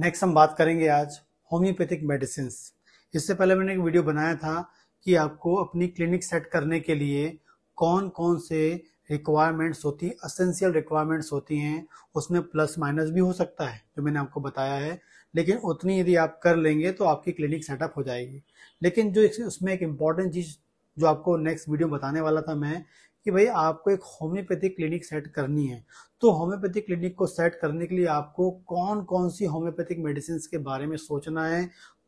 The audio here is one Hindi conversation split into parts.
नेक्स्ट हम बात करेंगे आज होम्योपैथिक मेडिसिन इससे पहले मैंने एक वीडियो बनाया था कि आपको अपनी क्लिनिक सेट करने के लिए कौन कौन से रिक्वायरमेंट्स होती हैं असेंशियल रिक्वायरमेंट्स होती हैं उसमें प्लस माइनस भी हो सकता है जो मैंने आपको बताया है लेकिन उतनी यदि आप कर लेंगे तो आपकी क्लिनिक सेटअप हो जाएगी लेकिन जो उसमें एक इम्पॉर्टेंट चीज़ जो आपको नेक्स्ट वीडियो बताने वाला था मैं कि भाई आपको एक होम्योपैथी क्लिनिक सेट करनी है तो होम्योपैथी क्लिनिक को सेट करने के लिए आपको कौन कौन सी होम्योपैथिक मेडिसिन के बारे में सोचना है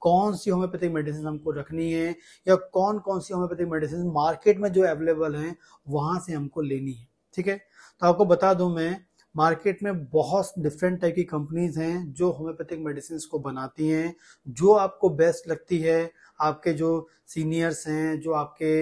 कौन सी होम्योपैथिक मेडिसिन हमको रखनी है या कौन कौन सी होम्योपैथिक मेडिसिन मार्केट में जो अवेलेबल हैं वहाँ से हमको लेनी है ठीक है तो आपको बता दूं मैं मार्केट में बहुत डिफरेंट टाइप की कंपनीज हैं जो होम्योपैथिक मेडिसिन को बनाती हैं जो आपको बेस्ट लगती है आपके जो सीनियर्स हैं जो आपके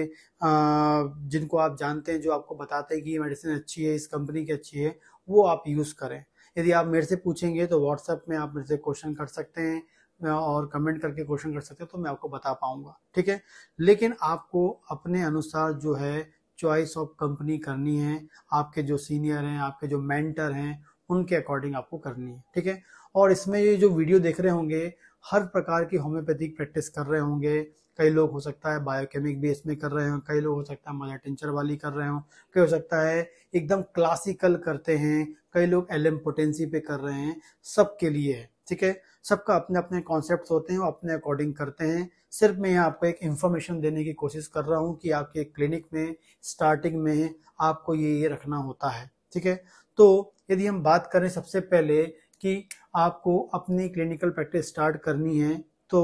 जिनको आप जानते हैं जो आपको बताते हैं कि ये मेडिसिन अच्छी है इस कंपनी की अच्छी है वो आप यूज़ करें यदि आप मेरे से पूछेंगे तो व्हाट्सएप में आप मेरे से क्वेश्चन कर सकते हैं और कमेंट करके क्वेश्चन कर सकते हैं तो मैं आपको बता पाऊंगा ठीक है लेकिन आपको अपने अनुसार जो है चॉइस ऑफ कंपनी करनी है आपके जो सीनियर हैं आपके जो मेंटर हैं उनके अकॉर्डिंग आपको करनी है ठीक है और इसमें ये जो वीडियो देख रहे होंगे हर प्रकार की होम्योपैथिक प्रैक्टिस कर रहे होंगे कई लोग हो सकता है बायोकेमिक बेस में कर रहे हो कई लोग हो सकता है मदर टिंचर वाली कर रहे हो कई हो सकता है एकदम क्लासिकल करते हैं कई लोग एल पोटेंसी पे कर रहे हैं सबके लिए ठीक है सबका अपने अपने कॉन्सेप्ट होते हैं और अपने अकॉर्डिंग करते हैं सिर्फ मैं आपको एक इन्फॉर्मेशन देने की कोशिश कर रहा हूँ कि आपके क्लिनिक में स्टार्टिंग में आपको ये ये रखना होता है ठीक है तो यदि हम बात करें सबसे पहले कि आपको अपनी क्लिनिकल प्रैक्टिस स्टार्ट करनी है तो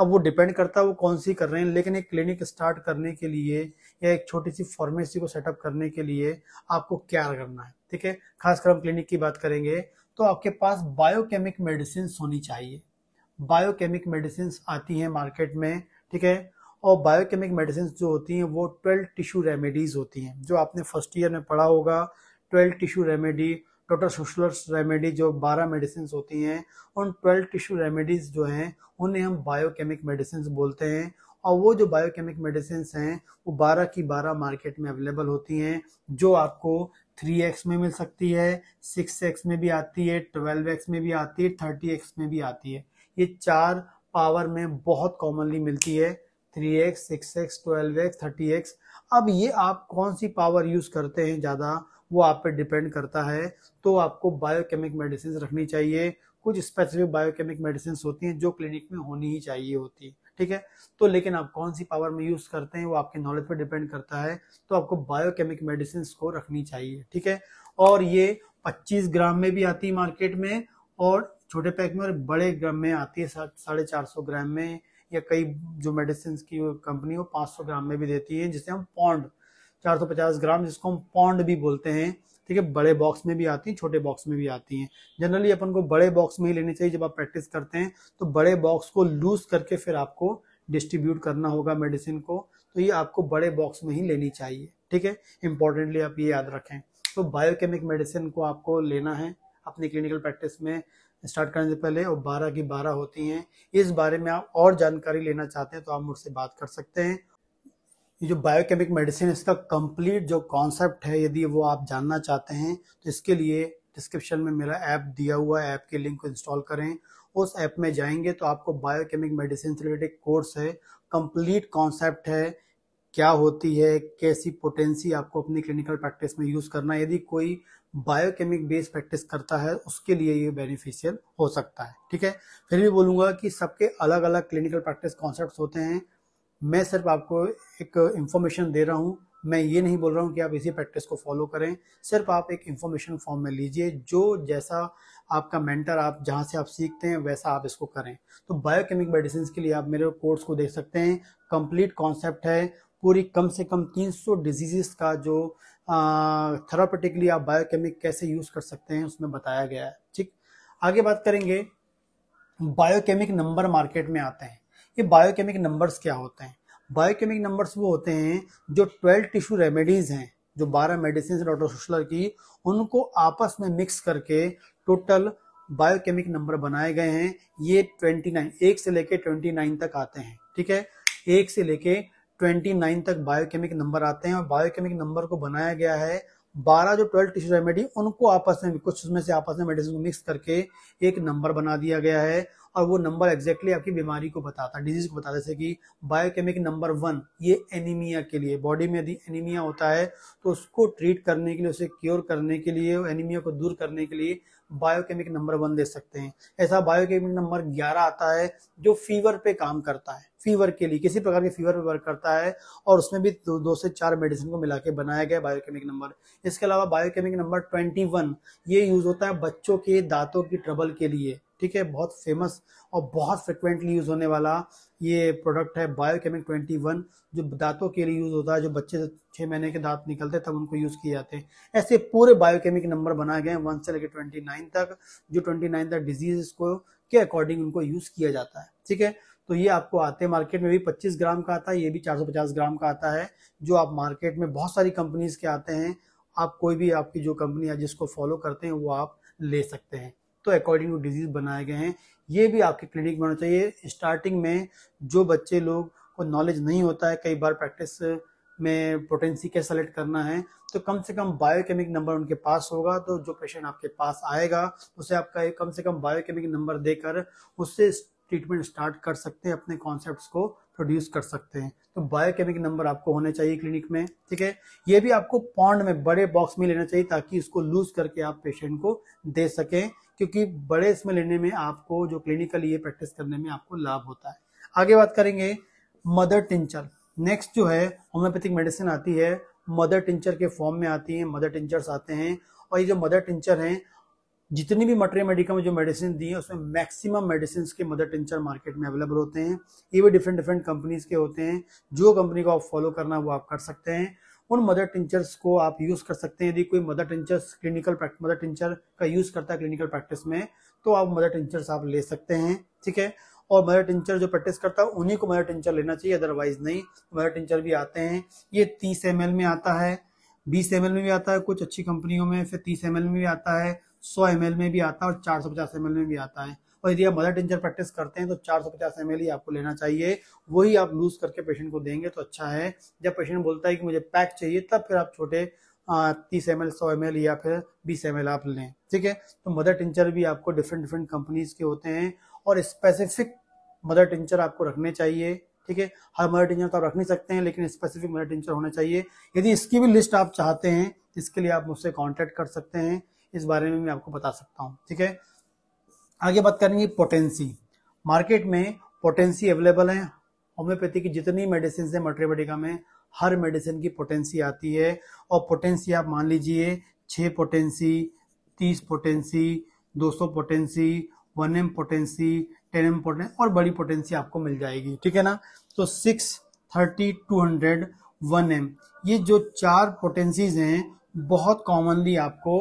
अब वो डिपेंड करता है वो कौन सी कर रहे हैं लेकिन एक क्लिनिक स्टार्ट करने के लिए या एक छोटी सी फार्मेसी को सेटअप करने के लिए आपको क्या करना है ठीक है खासकर हम क्लिनिक की बात करेंगे तो आपके पास बायोकेमिक मेडिसिन होनी चाहिए बायोकेमिक मेडिसिन आती हैं मार्केट में ठीक है और बायोकेमिक मेडिसिन जो होती हैं वो ट्वेल्व टिश्यू रेमेडीज़ होती हैं जो आपने फर्स्ट ईयर में पढ़ा होगा ट्वेल्व टिश्यू रेमेडी टोटल सोशलर्स रेमेडी जो 12 मेडिसिन होती हैं उन 12 टिश्यू रेमेडीज़ जो हैं उन्हें हम बायोकेमिक मेडिसिन बोलते हैं और वो जो बायोकेमिक मेडिसिन हैं वो 12 की 12 मार्केट में अवेलेबल होती हैं जो आपको 3x में मिल सकती है 6x में भी आती है 12x में भी आती है 30x में भी आती है ये चार पावर में बहुत कॉमनली मिलती है 3x, 6x, 12x, 30x अब ये आप कौन सी पावर यूज़ करते हैं ज़्यादा वो आप पे डिपेंड करता है तो आपको बायोकेमिक मेडिसिन रखनी चाहिए कुछ स्पेसिफिक बायोकेमिक मेडिसिन होती हैं जो क्लिनिक में होनी ही चाहिए होती है ठीक है तो लेकिन आप कौन सी पावर में यूज करते हैं वो आपके नॉलेज पर डिपेंड करता है तो आपको बायोकेमिक मेडिसिन को रखनी चाहिए ठीक है और ये 25 ग्राम में भी आती है मार्केट में और छोटे पैक में और बड़े ग्राम में आती है साढ़े चार सौ ग्राम में या कई जो मेडिसिन की कंपनी हो पाँच सौ ग्राम में भी देती है जिसे हम पौंड 450 ग्राम जिसको हम पौंड भी बोलते हैं ठीक है बड़े बॉक्स में भी आती हैं छोटे बॉक्स में भी आती हैं जनरली अपन को बड़े बॉक्स में ही लेनी चाहिए जब आप प्रैक्टिस करते हैं तो बड़े बॉक्स को लूज करके फिर आपको डिस्ट्रीब्यूट करना होगा मेडिसिन को तो ये आपको बड़े बॉक्स में ही लेनी चाहिए ठीक है इंपॉर्टेंटली आप ये याद रखें तो बायोकेमिक मेडिसिन को आपको लेना है अपनी क्लिनिकल प्रैक्टिस में स्टार्ट करने से पहले और बारह की बारह होती हैं इस बारे में आप और जानकारी लेना चाहते हैं तो आप मुझसे बात कर सकते हैं ये जो बायोकेमिक मेडिसिन इसका कंप्लीट जो कॉन्सेप्ट है यदि वो आप जानना चाहते हैं तो इसके लिए डिस्क्रिप्शन में मेरा ऐप दिया हुआ है ऐप के लिंक को इंस्टॉल करें उस ऐप में जाएंगे तो आपको बायोकेमिक मेडिसिन से रिलेटेड कोर्स है कंप्लीट कॉन्सेप्ट है क्या होती है कैसी पोटेंसी आपको अपनी क्लिनिकल प्रैक्टिस में यूज करना है यदि कोई बायोकेमिक बेस्ड प्रैक्टिस करता है उसके लिए ये बेनिफिशियल हो सकता है ठीक है फिर भी बोलूंगा कि सबके अलग अलग क्लिनिकल प्रैक्टिस कॉन्सेप्ट होते हैं मैं सिर्फ आपको एक इंफॉर्मेशन दे रहा हूँ मैं ये नहीं बोल रहा हूँ कि आप इसी प्रैक्टिस को फॉलो करें सिर्फ आप एक इंफॉर्मेशन फॉर्म में लीजिए जो जैसा आपका मेंटर आप जहाँ से आप सीखते हैं वैसा आप इसको करें तो बायोकेमिक मेडिसिन के लिए आप मेरे कोर्स को देख सकते हैं कंप्लीट कॉन्सेप्ट है पूरी कम से कम 300 डिजीजेस का जो थेरापेटिकली आप बायोकेमिक कैसे यूज़ कर सकते हैं उसमें बताया गया है ठीक आगे बात करेंगे बायोकेमिक नंबर मार्केट में आते हैं ये बायोकेमिक नंबर्स क्या होते हैं बायोकेमिक नंबर्स वो होते हैं जो ट्वेल्व टिश्यू रेमेडीज हैं जो बारह मेडिसिन डॉक्टर सुशलर की उनको आपस में मिक्स करके टोटल बायोकेमिक नंबर बनाए गए हैं ये 29 एक से लेके 29 तक आते हैं ठीक है एक से लेके 29 तक बायोकेमिक नंबर आते हैं और बायोकेमिक नंबर को बनाया गया है बारह जो ट्वेल्व टिश्यू रेमेडी उनको आपस में कुछ उसमें से आपस में मेडिसिन को मिक्स करके एक नंबर बना दिया गया है और वो नंबर एग्जैक्टली आपकी बीमारी को बताता है डिजीज को बताता है जैसे कि बायोकेमिक नंबर वन ये एनीमिया के लिए बॉडी में यदि एनीमिया होता है तो उसको ट्रीट करने के लिए उसे क्योर करने के लिए एनीमिया को दूर करने के लिए बायोकेमिक नंबर वन दे सकते हैं ऐसा बायोकेमिक नंबर ग्यारह आता है जो फीवर पे काम करता है फीवर के लिए किसी प्रकार के फीवर पे वर्क करता है और उसमें भी दो, दो से चार मेडिसिन को मिला के बनाया गया बायोकेमिक नंबर इसके अलावा बायोकेमिक नंबर ट्वेंटी वन ये यूज होता है बच्चों के दांतों की ट्रबल के लिए ठीक है बहुत फेमस और बहुत फ्रिक्वेंटली यूज होने वाला ये प्रोडक्ट है बायोकेमिक ट्वेंटी वन जो दांतों के लिए यूज होता है जो बच्चे छः महीने के दांत निकलते तब उनको यूज किए जाते हैं ऐसे पूरे बायोकेमिक नंबर बनाए गए हैं वन से लेकर ट्वेंटी नाइन तक जो ट्वेंटी नाइन तक डिजीज को के अकॉर्डिंग उनको यूज किया जाता है ठीक है तो ये आपको आते हैं मार्केट में भी 25 ग्राम का आता है ये भी 450 ग्राम का आता है जो आप मार्केट में बहुत सारी कंपनीज के आते हैं आप कोई भी आपकी जो कंपनी है जिसको फॉलो करते हैं वो आप ले सकते हैं तो अकॉर्डिंग टू डिजीज बनाए गए हैं ये भी आपके क्लिनिक में होना चाहिए स्टार्टिंग में जो बच्चे लोग को नॉलेज नहीं होता है कई बार प्रैक्टिस में प्रोटेंसी कैसे सेलेक्ट करना है तो कम से कम बायोकेमिक नंबर उनके पास होगा तो जो पेशेंट आपके पास आएगा उसे आपका कम से कम बायोकेमिक नंबर देकर उससे ट्रीटमेंट स्टार्ट कर सकते हैं अपने कॉन्सेप्ट को प्रोड्यूस कर सकते हैं तो बायोकेमिक नंबर आपको होने चाहिए क्लिनिक में ठीक है ये भी आपको पॉन्ड में बड़े बॉक्स में लेना चाहिए ताकि इसको लूज करके आप पेशेंट को दे सकें क्योंकि बड़े इसमें लेने में आपको जो क्लिनिकल ये प्रैक्टिस करने में आपको लाभ होता है आगे बात करेंगे मदर टिंचर नेक्स्ट जो है होम्योपैथिक मेडिसिन आती है मदर टिंचर के फॉर्म में आती है मदर टिंचर्स आते हैं और ये जो मदर टिंचर हैं जितनी भी मटेरियल मेडिकल में जो मेडिसिन दी है उसमें मैक्सिमम मेडिसिन के मदर टिंचर मार्केट में अवेलेबल होते हैं ये भी डिफरेंट डिफरेंट कंपनीज के होते हैं जो कंपनी को आप फॉलो करना वो आप कर सकते हैं उन मदर टिंचर्स को आप यूज कर सकते हैं यदि कोई mother tinctures clinical mother tincture का यूज करता है क्लिनिकल प्रैक्टिस में तो आप मदर टिंचर्स आप ले सकते हैं ठीक है और मदर टिंचर जो प्रैक्टिस करता है उन्हीं को मदर टिंचर लेना चाहिए अदरवाइज नहीं मदर टिंचर भी आते हैं ये तीस एम में आता है बीस एम में भी आता है कुछ अच्छी कंपनियों में फिर तीस एम में भी आता है 100 एम में भी आता है और 450 सौ में भी आता है और यदि आप मदर टेंचर प्रैक्टिस करते हैं तो 450 सौ ही आपको लेना चाहिए वही आप लूज करके पेशेंट को देंगे तो अच्छा है जब पेशेंट बोलता है कि मुझे पैक चाहिए तब फिर आप छोटे तीस एम एल सौ एम एल या फिर बीस एम एल आप लें ठीक है तो मदर टिंचर भी आपको डिफरेंट डिफरेंट कंपनीज के होते हैं और स्पेसिफिक मदर टिंचर आपको रखने चाहिए ठीक है हर मदर टिंचर तो आप रख नहीं सकते हैं लेकिन स्पेसिफिक मदर टिंचर होना चाहिए यदि इसकी भी लिस्ट आप चाहते हैं इसके लिए आप मुझसे कॉन्टेक्ट कर सकते हैं इस बारे में मैं आपको बता सकता हूँ ठीक है आगे बात करेंगे पोटेंसी मार्केट में पोटेंसी अवेलेबल है होम्योपैथी की जितनी मेडिसिन है मटरेबेडिका में हर मेडिसिन की पोटेंसी आती है और पोटेंसी आप मान लीजिए छः पोटेंसी तीस पोटेंसी दो सौ potency one M potency ten M potency और बड़ी पोटेंसी आपको मिल जाएगी ठीक है ना तो six thirty two hundred one M ये जो चार पोटेंसीज हैं बहुत कॉमनली आपको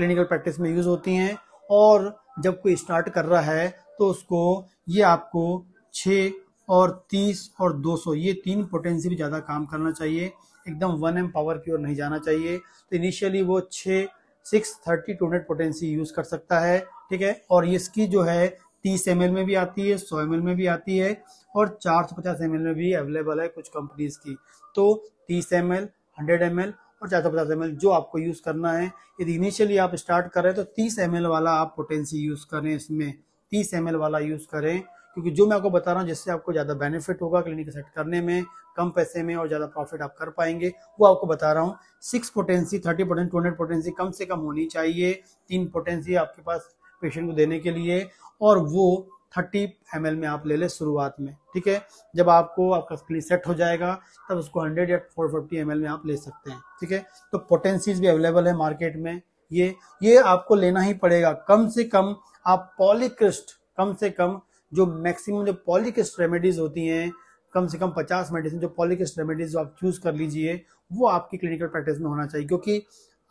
क्लिनिकल प्रैक्टिस में यूज होती हैं और जब कोई स्टार्ट कर रहा है तो उसको ये आपको छः और तीस और दो सौ ये तीन पोटेंसी भी ज़्यादा काम करना चाहिए एकदम वन एम पावर की ओर नहीं जाना चाहिए तो इनिशियली वो छः six thirty two hundred potency use कर सकता है ठीक है और ये इसकी जो है तीस एम में भी आती है सौ एम में भी आती है और चार सौ पचास एम में भी अवेलेबल है कुछ कंपनीज की तो तीस एम एल हंड्रेड एम और चार सौ पचास एम जो आपको यूज करना है यदि इनिशियली आप स्टार्ट कर रहे हैं तो तीस एम वाला आप पोटेंसी यूज करें इसमें तीस एम वाला यूज करें क्योंकि जो मैं आपको बता रहा हूँ जिससे आपको ज़्यादा बेनिफिट होगा क्लिनिक सेट करने में कम पैसे में और ज़्यादा प्रॉफिट आप कर पाएंगे वो आपको बता रहा हूँ six potency thirty potency two hundred potency कम से कम होनी चाहिए तीन पोटेंसी आपके पास पेशेंट को देने के लिए और वो थर्टी एम में आप ले लें शुरुआत में ठीक है जब आपको आपका स्क्रीन सेट हो जाएगा तब उसको हंड्रेड या 450 एम में आप ले सकते हैं ठीक है तो पोटेंसीज भी अवेलेबल है मार्केट में ये ये आपको लेना ही पड़ेगा कम से कम आप पॉलिक्रिस्ट कम से कम जो मैक्सिमम जो पॉलिक्रिस्ट रेमेडीज होती हैं कम से कम पचास मेडिसिन जो पॉलिक्रिस्ट रेमेडीज आप चूज कर लीजिए वो आपकी क्लिनिकल प्रैक्टिस में होना चाहिए क्योंकि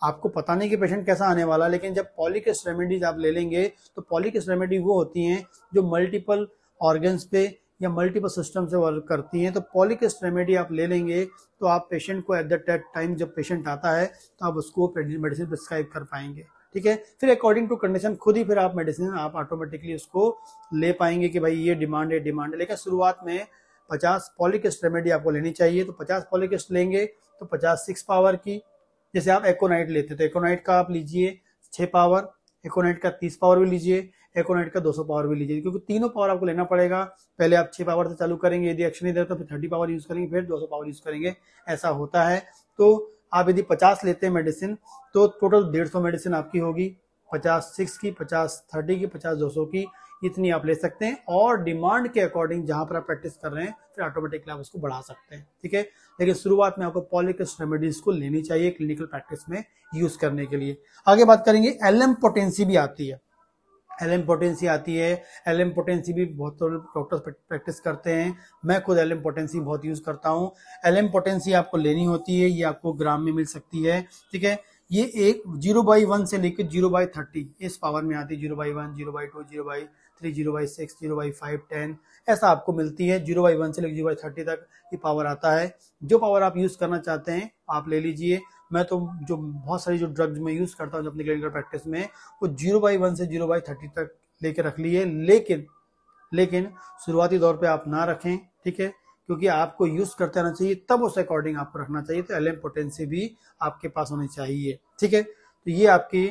आपको पता नहीं कि पेशेंट कैसा आने वाला लेकिन जब पॉलिकस रेमेडीज आप ले लेंगे तो पॉलिकस रेमेडी वो होती हैं जो मल्टीपल ऑर्गन्स पे या मल्टीपल सिस्टम से वर्क करती हैं तो पॉलिकस रेमेडी आप ले लेंगे तो आप पेशेंट को एट दैट टाइम जब पेशेंट आता है तो आप उसको मेडिसिन प्रिस्क्राइब कर पाएंगे ठीक है फिर अकॉर्डिंग टू कंडीशन खुद ही फिर आप मेडिसिन आप ऑटोमेटिकली उसको ले पाएंगे कि भाई ये डिमांड है डिमांड है लेकिन शुरुआत में पचास पॉलिकस्ट रेमेडी आपको लेनी चाहिए तो पचास पॉलिकस्ट लेंगे तो पचास सिक्स पावर की जैसे आप एकोनाइट लेते तो एकोनाइट का आप लीजिए छह पावर एकोनाइट का तीस पावर भी लीजिए एकोनाइट का दो सौ पावर भी लीजिए क्योंकि तीनों पावर आपको लेना पड़ेगा पहले आप छह पावर से चालू करेंगे यदि एक्शन नहीं देता तो फिर थर्टी पावर यूज़ करेंगे फिर दो सौ पावर यूज़ करेंगे ऐसा होता है तो आप यदि पचास लेते हैं मेडिसिन तो टोटल डेढ़ सौ मेडिसिन आपकी होगी पचास सिक्स की पचास थर्टी की पचास दो सौ की इतनी आप ले सकते हैं और डिमांड के अकॉर्डिंग जहां पर आप प्रैक्टिस कर रहे हैं फिर ऑटोमेटिकली आप उसको बढ़ा सकते हैं ठीक है लेकिन शुरुआत में आपको पॉलिकस्ट रेमेडीज को लेनी चाहिए क्लिनिकल प्रैक्टिस में यूज करने के लिए आगे बात करेंगे एल एम पोटेंसी भी आती है एल एम पोटेंसी आती है एल एम पोटेंसी भी बहुत तो डॉक्टर्स प्रैक्टिस करते हैं मैं खुद एल एम पोटेंसी बहुत यूज करता हूँ एल एम पोटेंसी आपको लेनी होती है ये आपको ग्राम में मिल सकती है ठीक है ये एक जीरो बाई वन से लेकर जीरो बाई थर्टी इस पावर में आती है zero by one zero by two zero by three zero by six zero by five ten ऐसा आपको मिलती है जीरो बाई वन से लेकर जीरो बाई थर्टी तक ये पावर आता है जो पावर आप यूज़ करना चाहते हैं आप ले लीजिए मैं तो जो बहुत सारी जो ड्रग्स मैं यूज़ करता हूँ जो अपनी क्लिनिकल प्रैक्टिस में वो जीरो बाई वन से जीरो बाई थर्टी तक लेके रख लिए लेकिन लेकिन शुरुआती दौर पे आप ना रखें ठीक है क्योंकि आपको यूज़ करते रहना चाहिए तब उस अकॉर्डिंग आपको रखना चाहिए तो एल एम पोटेंसी भी आपके पास होनी चाहिए ठीक है तो ये आपकी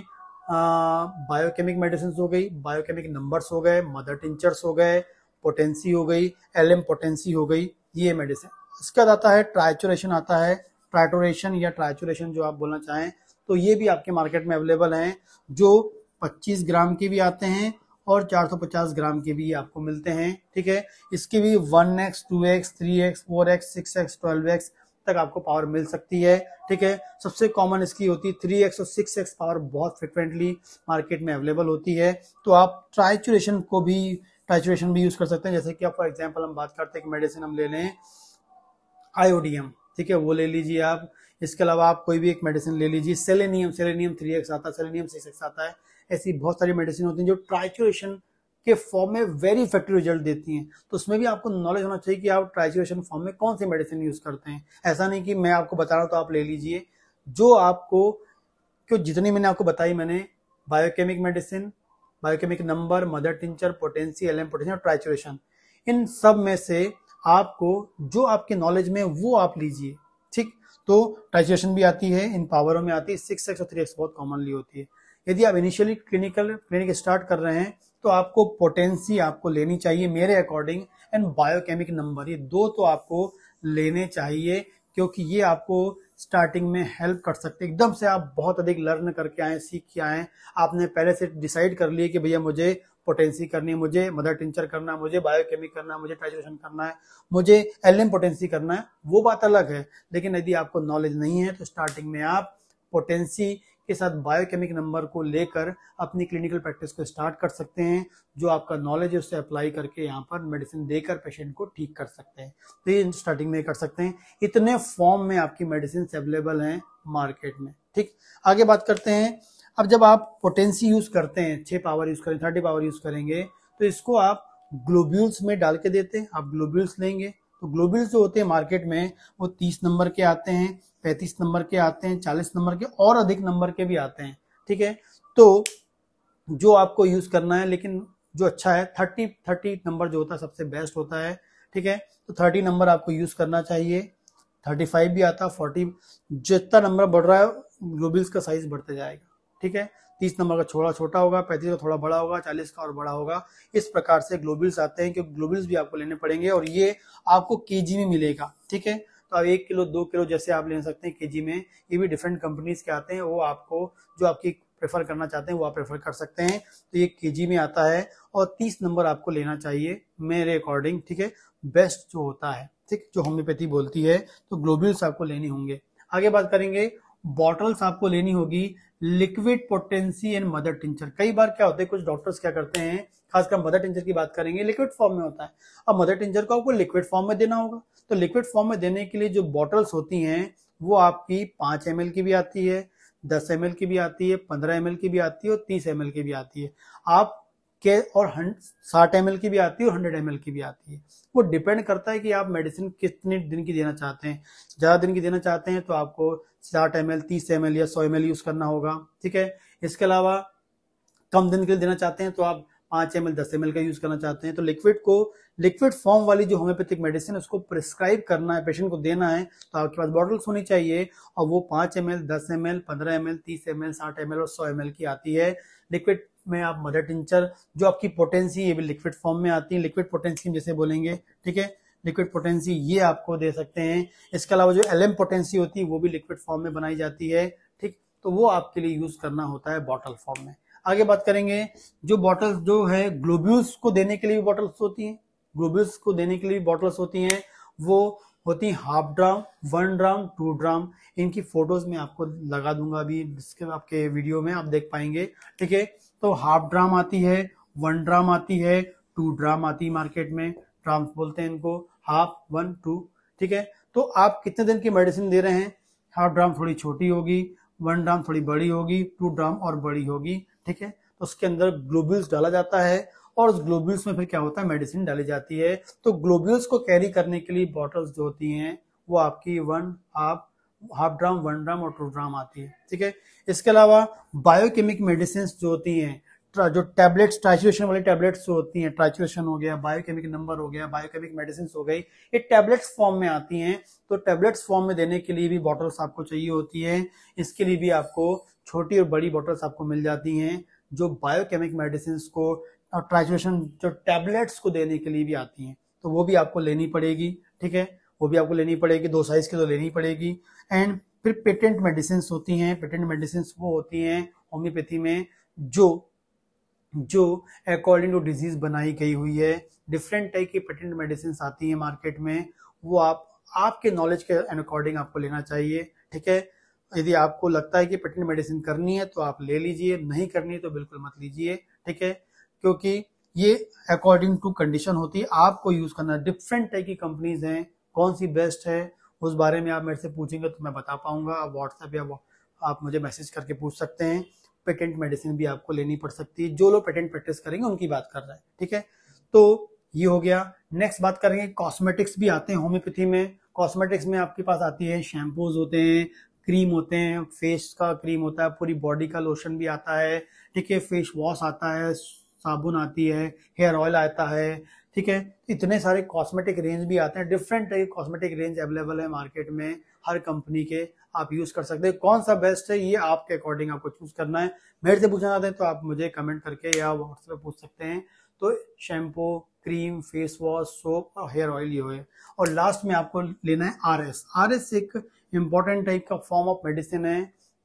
बायोकेमिक मेडिसिन हो गई बायोकेमिक नंबर्स हो गए मदर टिंचर्स हो गए पोटेंसी हो गई एल एम पोटेंसी हो गई ये मेडिसिन इसके बाद आता है ट्राइचोरेशन आता है ट्राइटोरेशन या ट्राइचुरेशन जो आप बोलना चाहें तो ये भी आपके मार्केट में अवेलेबल हैं जो 25 ग्राम के भी आते हैं और 450 ग्राम के भी आपको मिलते हैं ठीक है इसके भी 1x, 2x, 3x, 4x, 6x, 12x तक आपको पावर मिल सकती है ठीक है सबसे कॉमन इसकी होती है थ्री एक्स और सिक्स एक्स पावर बहुत फ्रिक्वेंटली मार्केट में अवेलेबल होती है तो आप ट्राइचुरेशन को भी ट्राइचुरेशन भी यूज कर सकते हैं जैसे कि आप फॉर एग्जाम्पल हम बात करते हैं कि मेडिसिन हम ले लें आयोडीएम ठीक है वो ले लीजिए आप इसके अलावा आप कोई भी एक मेडिसिन ले लीजिए सेलेनियम सेलेनियम थ्री एक्स आता है सेलेनियम सिक्स एक्स आता है ऐसी बहुत सारी मेडिसिन होती है जो ट्राइचुरेशन के फॉर्म में वेरी इफेक्टिव रिजल्ट देती हैं तो उसमें भी आपको नॉलेज होना चाहिए कि आप ट्राइजुएशन फॉर्म में कौन सी मेडिसिन यूज करते हैं ऐसा नहीं कि मैं आपको बता रहा हूँ तो आप ले लीजिए जो आपको क्यों जितनी मैंने आपको बताई मैंने biochemic medicine biochemic number mother tincture potency L M potency trituration इन सब में से आपको जो आपके नॉलेज में वो आप लीजिए ठीक तो ट्राइचुरेशन भी आती है इन पावरों में आती है सिक्स एक्स और थ्री एक्स बहुत कॉमनली होती है यदि आप इनिशियली क्लिनिकल क्लिनिक स्टार्ट कर रहे हैं तो आपको पोटेंसी आपको लेनी चाहिए मेरे अकॉर्डिंग एंड बायोकेमिक नंबर ये दो तो आपको लेने चाहिए क्योंकि ये आपको स्टार्टिंग में हेल्प कर सकते हैं एकदम से आप बहुत अधिक लर्न करके आए सीख के आए आपने पहले से डिसाइड कर लिए कि भैया मुझे पोटेंसी करनी है मुझे मदर टिंचर करना है मुझे बायोकेमिक करना है मुझे ट्राइजेशन करना है मुझे एल पोटेंसी करना है वो बात अलग है लेकिन यदि आपको नॉलेज नहीं है तो स्टार्टिंग में आप पोटेंसी के साथ बायोकेमिक नंबर को लेकर अपनी क्लिनिकल प्रैक्टिस को स्टार्ट कर सकते हैं जो आपका नॉलेज है उससे अप्लाई करके यहाँ पर मेडिसिन देकर पेशेंट को ठीक कर सकते हैं तो ये स्टार्टिंग में कर सकते हैं इतने फॉर्म में आपकी मेडिसिन अवेलेबल हैं मार्केट में ठीक आगे बात करते हैं अब जब आप पोटेंसी यूज करते हैं छः पावर यूज करेंगे थर्टी पावर यूज करेंगे तो इसको आप ग्लोब्यूल्स में डाल के देते हैं आप ग्लोब्यूल्स लेंगे तो ग्लोबल जो होते हैं मार्केट में वो तीस नंबर के आते हैं पैंतीस नंबर के आते हैं चालीस नंबर के और अधिक नंबर के भी आते हैं ठीक है तो जो आपको यूज करना है लेकिन जो अच्छा है थर्टी थर्टी नंबर जो होता है सबसे बेस्ट होता है ठीक है तो थर्टी नंबर आपको यूज करना चाहिए थर्टी फाइव भी आता फोर्टी जितना नंबर बढ़ रहा है ग्लोबल्स का साइज बढ़ते जाएगा ठीक है तीस नंबर का छोटा छोटा होगा पैंतीस का थोड़ा बड़ा होगा चालीस का और बड़ा होगा इस प्रकार से ग्लोबिल्स आते हैं क्योंकि ग्लोबिल्स भी आपको लेने पड़ेंगे और ये आपको के में मिलेगा ठीक है तो आप एक किलो दो किलो जैसे आप ले सकते हैं के में ये भी डिफरेंट कंपनीज के आते हैं वो आपको जो आपकी प्रेफर करना चाहते हैं वो आप प्रेफर कर सकते हैं तो ये के में आता है और तीस नंबर आपको लेना चाहिए मेरे अकॉर्डिंग ठीक है बेस्ट जो होता है ठीक जो होम्योपैथी बोलती है तो ग्लोबिल्स आपको लेनी होंगे आगे बात करेंगे बॉटल्स आपको लेनी होगी liquid potency and mother tincture कई बार क्या होता है कुछ डॉक्टर्स क्या करते हैं खासकर मदर टिंचर की बात करेंगे लिक्विड फॉर्म में होता है अब मदर टिंचर को आपको लिक्विड फॉर्म में देना होगा तो लिक्विड फॉर्म में देने के लिए जो बॉटल्स होती हैं वो आपकी पांच एम की भी आती है दस एम की भी आती है पंद्रह एम की भी आती है और तीस एम की भी आती है आप के और साठ एम की भी आती है और हंड्रेड एम की भी आती है वो डिपेंड करता है कि आप मेडिसिन कितने दिन की देना चाहते हैं ज़्यादा दिन की देना चाहते हैं तो आपको साठ एम एल तीस एम या सौ एम यूज़ करना होगा ठीक है इसके अलावा कम दिन के लिए देना चाहते हैं तो आप पांच एम एल दस एम का यूज़ करना चाहते हैं तो लिक्विड को लिक्विड फॉर्म वाली जो होम्योपैथिक मेडिसिन उसको प्रिस्क्राइब करना है पेशेंट को देना है तो आपके पास बॉटल्स होनी चाहिए और वो पाँच एम एल दस एम एल पंद्रह एम एल तीस एम एल साठ एम एल और सौ एम एल की आती है लिक्विड में आप मदर टिंचर जो आपकी पोटेंसी ये भी लिक्विड फॉर्म में आती है लिक्विड पोटेंसी जैसे बोलेंगे ठीक है लिक्विड पोटेंसी ये आपको दे सकते हैं इसके अलावा जो एल एम पोटेंसी होती है वो भी लिक्विड फॉर्म में बनाई जाती है ठीक तो वो आपके लिए यूज करना होता है बॉटल फॉर्म में आगे बात करेंगे जो बॉटल्स जो है ग्लोब्यूल्स को देने के लिए भी बॉटल्स होती हैं ग्लोबल्स को देने के लिए बॉटल्स होती हैं वो होती है half dram one dram two dram इनकी फोटोज में आपको लगा दूंगा अभी इसके आपके वीडियो में आप देख पाएंगे ठीक है तो हाफ ड्राम आती है वन ड्राम आती है टू ड्राम आती है मार्केट में ड्राम बोलते हैं इनको हाफ वन टू ठीक है तो आप कितने दिन की मेडिसिन दे रहे हैं हाफ ड्राम थोड़ी छोटी होगी वन ड्राम थोड़ी बड़ी होगी टू ड्राम और बड़ी होगी ठीक है तो उसके अंदर ग्लोबुल्स डाला जाता है और उस ग्लोब्यूल्स में फिर क्या होता है मेडिसिन डाली जाती है तो ग्लोब्यूल्स को कैरी करने के लिए बॉटल्स जो होती हैं वो आपकी one half half dram one dram और टू ड्राम आती है ठीक है इसके अलावा बायोकेमिक मेडिसिन जो होती हैं जो टैबलेट्स ट्राइचुएशन वाली टैबलेट्स जो होती हैं ट्राइचुएशन हो गया बायोकेमिक नंबर हो गया बायोकेमिक मेडिसिन हो गई ये टैबलेट्स फॉर्म में आती हैं तो टैबलेट्स फॉर्म में देने के लिए भी बॉटल्स आपको चाहिए होती है इसके लिए भी आपको छोटी और बड़ी बॉटल्स आपको मिल जाती हैं जो बायोकेमिक मेडिसिन को और ट्रांसमिशन जो टैबलेट्स को देने के लिए भी आती हैं तो वो भी आपको लेनी पड़ेगी ठीक है वो भी आपको लेनी पड़ेगी दो साइज की तो लेनी पड़ेगी एंड फिर पेटेंट मेडिसिन होती हैं पेटेंट मेडिसिन वो होती हैं होम्योपैथी में जो जो अकॉर्डिंग टू डिजीज बनाई गई हुई है डिफरेंट टाइप की पेटेंट मेडिसिन आती हैं मार्केट में वो आप आपके नॉलेज के अकॉर्डिंग आपको लेना चाहिए ठीक है यदि आपको लगता है कि पेटेंट मेडिसिन करनी है तो आप ले लीजिए नहीं करनी है तो बिल्कुल मत लीजिए ठीक है क्योंकि ये अकॉर्डिंग टू कंडीशन होती है आपको यूज करना डिफरेंट टाइप की कंपनीज हैं कौन सी बेस्ट है उस बारे में आप मेरे से पूछेंगे तो मैं बता पाऊंगा आप व्हाट्सएप या आप मुझे मैसेज करके पूछ सकते हैं पेटेंट मेडिसिन भी आपको लेनी पड़ सकती है जो लोग पेटेंट प्रैक्टिस करेंगे उनकी बात कर रहे हैं ठीक है तो ये हो गया नेक्स्ट बात करेंगे कॉस्मेटिक्स भी आते हैं होम्योपैथी में कॉस्मेटिक्स में आपके पास आती है शैम्पूज होते हैं क्रीम होते हैं फेस का क्रीम होता है पूरी बॉडी का लोशन भी आता है ठीक है फेस वॉश आता है साबुन आती है हेयर ऑयल आता है ठीक है इतने सारे कॉस्मेटिक रेंज भी आते हैं different type cosmetic range available है मार्केट में हर कंपनी के आप यूज कर सकते हैं कौन सा बेस्ट है ये आपके अकॉर्डिंग आपको चूज करना है मेरे से पूछना चाहते हैं तो आप मुझे कमेंट करके या व्हाट्सएप पूछ सकते हैं तो shampoo cream face wash soap और हेयर ऑयल ये है और लास्ट में आपको लेना है आर एस आर एस एक इम्पॉर्टेंट टाइप का फॉर्म ऑफ मेडिसिन है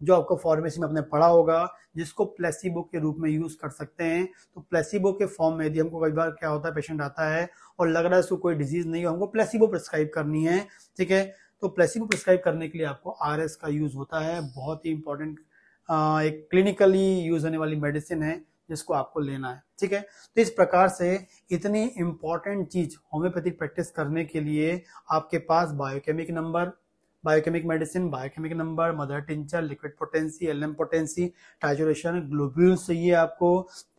जो आपको फार्मेसी में आपने पढ़ा होगा जिसको प्लेसिबो के रूप में यूज कर सकते हैं तो प्लेसिबो के फॉर्म में यदि हमको कई बार क्या होता है पेशेंट आता है और लग रहा है उसको कोई डिजीज नहीं है हमको प्लेसिबो प्रिस्क्राइब करनी है ठीक है तो प्लेसिबो प्रिस्क्राइब करने के लिए आपको आर का यूज होता है बहुत ही इंपॉर्टेंट एक क्लिनिकली यूज होने वाली मेडिसिन है जिसको आपको लेना है ठीक है तो इस प्रकार से इतनी इंपॉर्टेंट चीज होम्योपैथिक प्रैक्टिस करने के लिए आपके पास biochemic number biochemic medicine biochemic number mother tincture liquid potency L potency trituration globules चाहिए आपको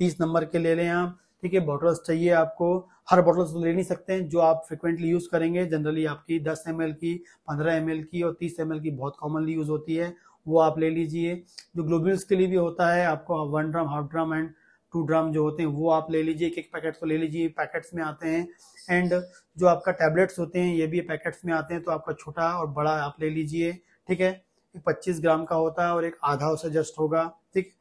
तीस नंबर के ले लें आप ठीक है बॉटल्स चाहिए आपको हर बॉटल्स तो ले नहीं सकते हैं जो आप फ्रिक्वेंटली यूज करेंगे जनरली आपकी दस एम की पंद्रह एम की और तीस एम की बहुत कॉमनली यूज होती है वो आप ले लीजिए जो ग्लोब्यूल्स के लिए भी होता है आपको one dram half dram and two dram जो होते हैं वो आप ले लीजिए एक एक पैकेट को ले लीजिए पैकेट्स में आते हैं एंड जो आपका टैबलेट्स होते हैं ये भी पैकेट्स में आते हैं तो आपका छोटा और बड़ा आप ले लीजिए ठीक है एक पच्चीस ग्राम का होता है और एक आधा उसे जस्ट होगा ठीक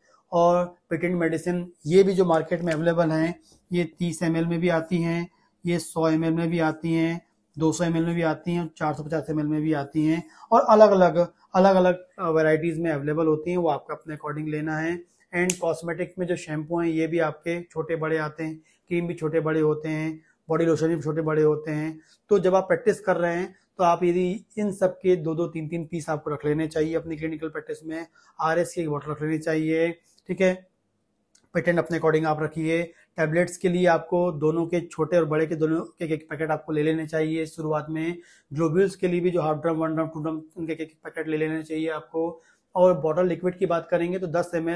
और पेटेंट मेडिसिन ये भी जो मार्केट में अवेलेबल हैं ये तीस एम में भी आती हैं ये सौ एम में भी आती हैं दो सौ एम में भी आती हैं चार सौ पचास एम में भी आती हैं और अलग अलग अलग अलग वैरायटीज में अवेलेबल होती हैं वो आपका अपने अकॉर्डिंग लेना है एंड कॉस्मेटिक में जो शैम्पू हैं ये भी आपके छोटे बड़े आते हैं क्रीम भी छोटे बड़े होते हैं बॉडी लोशन भी छोटे बड़े होते हैं तो जब आप प्रैक्टिस कर रहे हैं तो आप यदि इन सब के दो दो तीन तीन पीस आपको रख लेने चाहिए अपनी क्लिनिकल प्रैक्टिस में आर एस की बॉटल रख लेनी चाहिए ठीक है पेटेंट अपने अकॉर्डिंग आप रखिए टैबलेट्स के लिए आपको दोनों के छोटे और बड़े के दोनों के एक पैकेट आपको ले लेने चाहिए शुरुआत में ग्लोब्यूल्स के लिए भी जो half dram one dram two dram उनके एक पैकेट ले लेने चाहिए आपको और बॉटल लिक्विड की बात करेंगे तो दस एम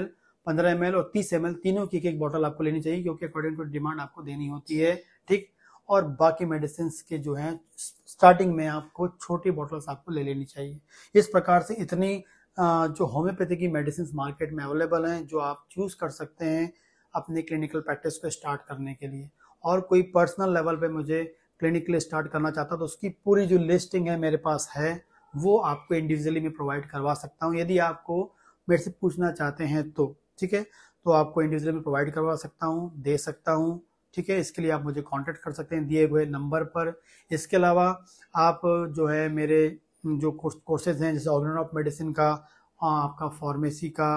पंद्रह एम और तीस एम तीनों की एक एक बॉटल आपको लेनी चाहिए क्योंकि अकॉर्डिंग टू डिमांड आपको देनी होती है ठीक और बाकी मेडिसिन के जो है स्टार्टिंग में आपको छोटी बॉटल्स आपको ले लेनी चाहिए इस प्रकार से इतनी जो होम्योपैथी की मेडिसिन मार्केट में अवेलेबल हैं जो आप चूज कर सकते हैं अपने क्लिनिकल प्रैक्टिस को स्टार्ट करने के लिए और कोई पर्सनल लेवल पे मुझे क्लिनिकली स्टार्ट करना चाहता तो उसकी पूरी जो लिस्टिंग है मेरे पास है वो आपको इंडिविजुअली मैं प्रोवाइड करवा सकता हूँ यदि आपको मेरे से पूछना चाहते हैं तो ठीक है तो आपको इंडिविजुअल में प्रोवाइड करवा सकता हूँ दे सकता हूँ ठीक है इसके लिए आप मुझे कॉन्टेक्ट कर सकते हैं दिए हुए नंबर पर इसके अलावा आप जो है मेरे जो कोर्सेज हैं जैसे ऑर्गन ऑफ मेडिसिन का आपका फार्मेसी का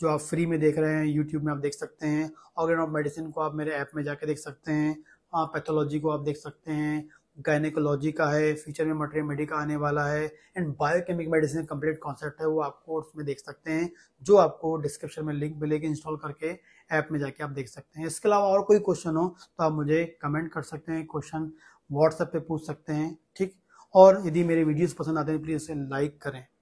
जो आप फ्री में देख रहे हैं यूट्यूब में आप देख सकते हैं ऑर्गन ऑफ मेडिसिन को आप मेरे ऐप में जाके देख सकते हैं पैथोलॉजी को आप देख सकते हैं गायनेकोलॉजी का है फ्यूचर में मटेरियल मेडिकल आने वाला है and biochemic medicine complete concept है वो आपको उसमें देख सकते हैं जो आपको डिस्क्रिप्शन में लिंक मिलेगी इंस्टॉल करके ऐप में जाके आप देख सकते हैं इसके अलावा और कोई क्वेश्चन हो तो आप मुझे कमेंट कर सकते हैं क्वेश्चन व्हाट्सएप पे पूछ सकते हैं ठीक और यदि मेरे वीडियोस पसंद आते हैं प्लीज़ उसे लाइक करें